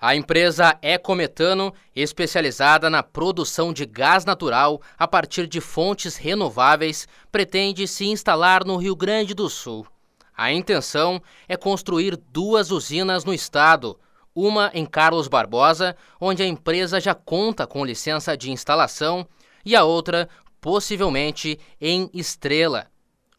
A empresa Ecometano, especializada na produção de gás natural a partir de fontes renováveis, pretende se instalar no Rio Grande do Sul. A intenção é construir duas usinas no estado, uma em Carlos Barbosa, onde a empresa já conta com licença de instalação, e a outra, possivelmente, em Estrela,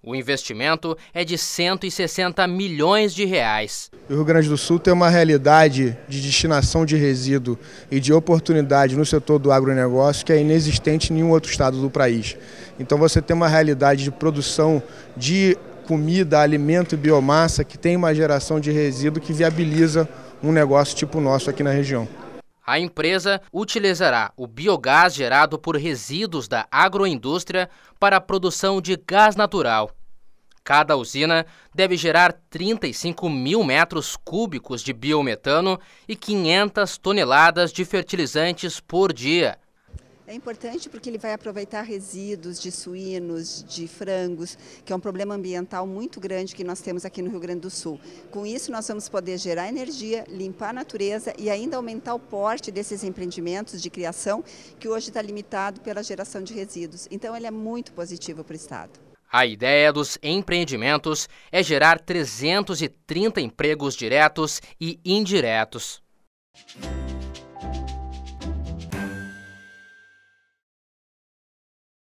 o investimento é de 160 milhões de reais. O Rio Grande do Sul tem uma realidade de destinação de resíduo e de oportunidade no setor do agronegócio que é inexistente em nenhum outro estado do país. Então você tem uma realidade de produção de comida, alimento e biomassa que tem uma geração de resíduo que viabiliza um negócio tipo o nosso aqui na região. A empresa utilizará o biogás gerado por resíduos da agroindústria para a produção de gás natural. Cada usina deve gerar 35 mil metros cúbicos de biometano e 500 toneladas de fertilizantes por dia. É importante porque ele vai aproveitar resíduos de suínos, de frangos, que é um problema ambiental muito grande que nós temos aqui no Rio Grande do Sul. Com isso, nós vamos poder gerar energia, limpar a natureza e ainda aumentar o porte desses empreendimentos de criação, que hoje está limitado pela geração de resíduos. Então, ele é muito positivo para o Estado. A ideia dos empreendimentos é gerar 330 empregos diretos e indiretos.